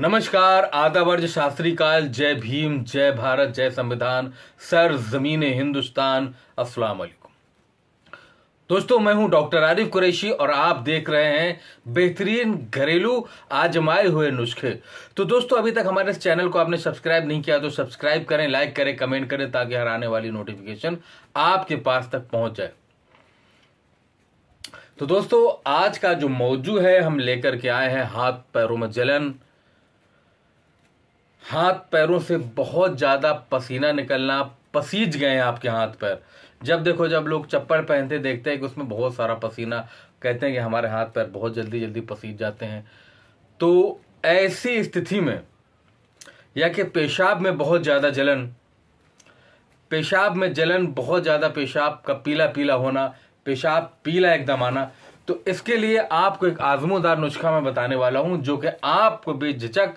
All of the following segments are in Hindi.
नमस्कार आदावर्ज शास्त्री काल जय भीम जय भारत जय संविधान सर जमीन हिंदुस्तान अस्सलाम वालेकुम दोस्तों मैं हूं डॉक्टर आरिफ कुरैशी और आप देख रहे हैं बेहतरीन घरेलू आजमाए हुए नुस्खे तो दोस्तों अभी तक हमारे इस चैनल को आपने सब्सक्राइब नहीं किया तो सब्सक्राइब करें लाइक करें कमेंट करें ताकि हर आने वाली नोटिफिकेशन आपके पास तक पहुंच जाए तो दोस्तों आज का जो मौजू है हम लेकर के आए हैं हाथ पैरों में जलन हाथ पैरों से बहुत ज़्यादा पसीना निकलना पसीज गए आपके हाथ पैर जब देखो जब लोग चप्पल पहनते देखते हैं कि उसमें बहुत सारा पसीना कहते हैं कि हमारे हाथ पैर बहुत जल्दी जल्दी पसीज जाते हैं तो ऐसी स्थिति में या कि पेशाब में बहुत ज़्यादा जलन पेशाब में जलन बहुत ज़्यादा पेशाब का पीला पीला होना पेशाब पीला एकदम आना तो इसके लिए आपको एक आजमोदार नुस्खा मैं बताने वाला हूँ जो कि आपको बेझिझक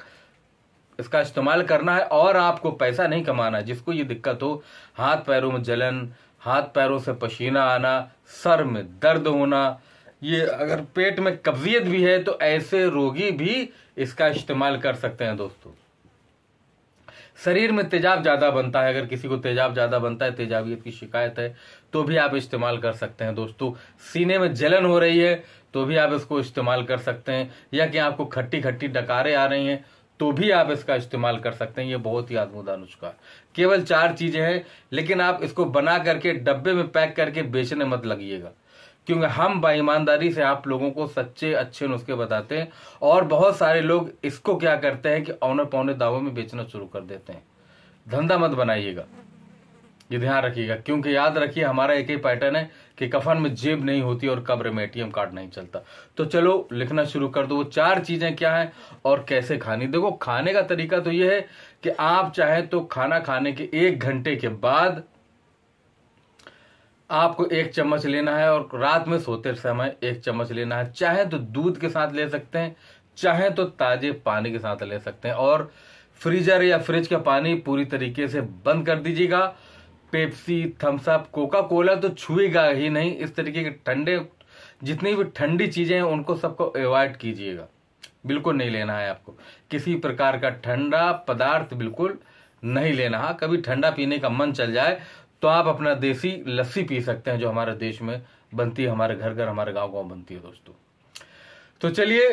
इसका इस्तेमाल करना है और आपको पैसा नहीं कमाना है जिसको ये दिक्कत हो हाथ पैरों में जलन हाथ पैरों से पसीना आना सर में दर्द होना ये अगर पेट में कब्जियत भी है तो ऐसे रोगी भी इसका इस्तेमाल कर सकते हैं दोस्तों शरीर में तेजाब ज़्यादा बनता है अगर किसी को तेजाब ज़्यादा बनता है तेजाबियत की शिकायत है तो भी आप इस्तेमाल कर सकते हैं दोस्तों सीने में जलन हो रही है तो भी आप इसको इस्तेमाल कर सकते हैं या कि आपको खट्टी खट्टी डकारें आ रही हैं तो भी आप इसका इस्तेमाल कर सकते हैं ये बहुत ही आजमुदा नुस्खा केवल चार चीजें हैं लेकिन आप इसको बना करके डब्बे में पैक करके बेचने मत लगिएगा क्योंकि हम बाईमानदारी से आप लोगों को सच्चे अच्छे नुस्खे बताते हैं और बहुत सारे लोग इसको क्या करते हैं कि औने पौने दावों में बेचना शुरू कर देते हैं धंधा मत बनाइएगा ये ध्यान रखिएगा क्योंकि याद रखिए हमारा एक ही पैटर्न है कि कफन में जेब नहीं होती और कब्र में एटीएम कार्ड नहीं चलता तो चलो लिखना शुरू कर दो वो चार चीजें क्या हैं और कैसे खानी देखो खाने का तरीका तो ये है कि आप चाहे तो खाना खाने के एक घंटे के बाद आपको एक चम्मच लेना है और रात में सोते समय एक चम्मच लेना है चाहे तो दूध के साथ ले सकते हैं चाहे तो ताजे पानी के साथ ले सकते हैं और फ्रीजर या फ्रिज का पानी पूरी तरीके से बंद कर दीजिएगा पेप्सी थम्सअप कोका कोला तो छुएगा ही नहीं इस तरीके के ठंडे जितनी भी ठंडी चीज़ें हैं उनको सबको अवॉइड कीजिएगा बिल्कुल नहीं लेना है आपको किसी प्रकार का ठंडा पदार्थ बिल्कुल नहीं लेना है हाँ, कभी ठंडा पीने का मन चल जाए तो आप अपना देसी लस्सी पी सकते हैं जो हमारे देश में बनती है हमारे घर घर हमारे गांव गांव बनती है दोस्तों तो चलिए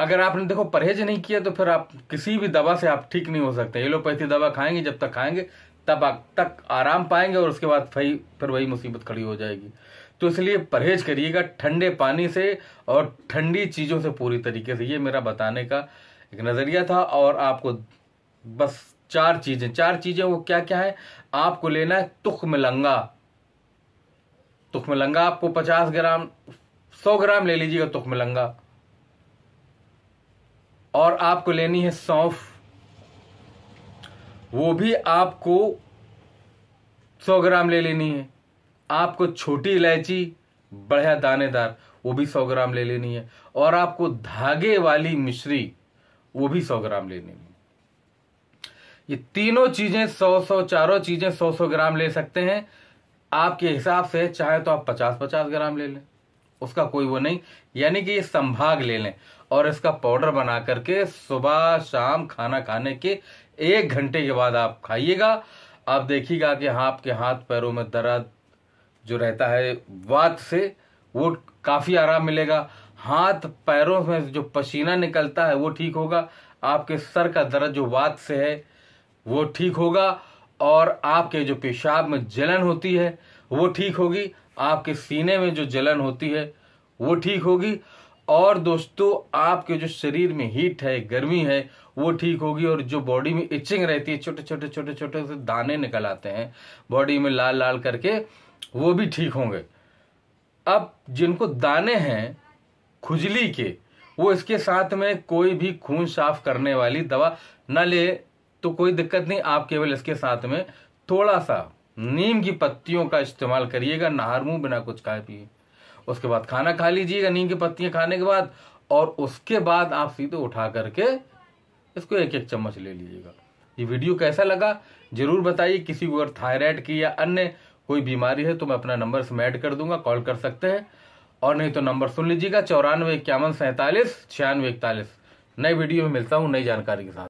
अगर आपने देखो परहेज नहीं किया तो फिर आप किसी भी दवा से आप ठीक नहीं हो सकते एलोपैथी दवा खाएंगे जब तक खाएंगे तब तक आराम पाएंगे और उसके बाद फिर फिर वही मुसीबत खड़ी हो जाएगी तो इसलिए परहेज करिएगा ठंडे पानी से और ठंडी चीज़ों से पूरी तरीके से ये मेरा बताने का एक नज़रिया था और आपको बस चार चीज़ें चार चीज़ें वो क्या क्या हैं आपको लेना है तुख मिलंगा तुख मिलंगा आपको पचास ग्राम सौ ग्राम ले लीजिएगा तुख मिलंगा और आपको लेनी है सौंफ वो भी आपको सौ ग्राम ले लेनी है आपको छोटी इलायची बढ़िया दानेदार वो भी सौ ग्राम ले लेनी है और आपको धागे वाली मिश्री वो भी सौ ग्राम ले लेनी है ये तीनों चीजें सौ सौ चारों चीजें सौ सौ ग्राम ले सकते हैं आपके हिसाब से चाहे तो आप पचास पचास ग्राम ले लें उसका कोई वो नहीं यानी कि ये संभाग ले लें और इसका पाउडर बना करके सुबह शाम खाना खाने के एक घंटे के बाद आप खाइएगा आप देखिएगा कि हाँ आपके हाथ पैरों में दर्द जो रहता है वात से वो काफ़ी आराम मिलेगा हाथ पैरों में जो पसीना निकलता है वो ठीक होगा आपके सर का दर्द जो वात से है वो ठीक होगा और आपके जो पेशाब में जलन होती है वो ठीक होगी आपके सीने में जो जलन होती है वो ठीक होगी और दोस्तों आपके जो शरीर में हीट है गर्मी है वो ठीक होगी और जो बॉडी में इचिंग रहती है छोटे छोटे छोटे छोटे से दाने निकल आते हैं बॉडी में लाल लाल करके वो भी ठीक होंगे अब जिनको दाने हैं खुजली के वो इसके साथ में कोई भी खून साफ करने वाली दवा ना ले तो कोई दिक्कत नहीं आप केवल इसके साथ में थोड़ा सा नीम की पत्तियों का इस्तेमाल करिएगा नहार मुंह बिना कुछ खाए पिए उसके बाद खाना खा लीजिएगा नीम की पत्तियां खाने के बाद और उसके बाद आप सीधे उठा करके इसको एक एक चम्मच ले लीजिएगा ये वीडियो कैसा लगा जरूर बताइए किसी को अगर थायराइड की या अन्य कोई बीमारी है तो मैं अपना नंबर इसमें ऐड कर दूंगा कॉल कर सकते हैं और नहीं तो नंबर सुन लीजिएगा चौरानवे इक्यावन सैंतालीस छियानवे इकतालीस नई वीडियो में मिलता हूँ नई जानकारी के साथ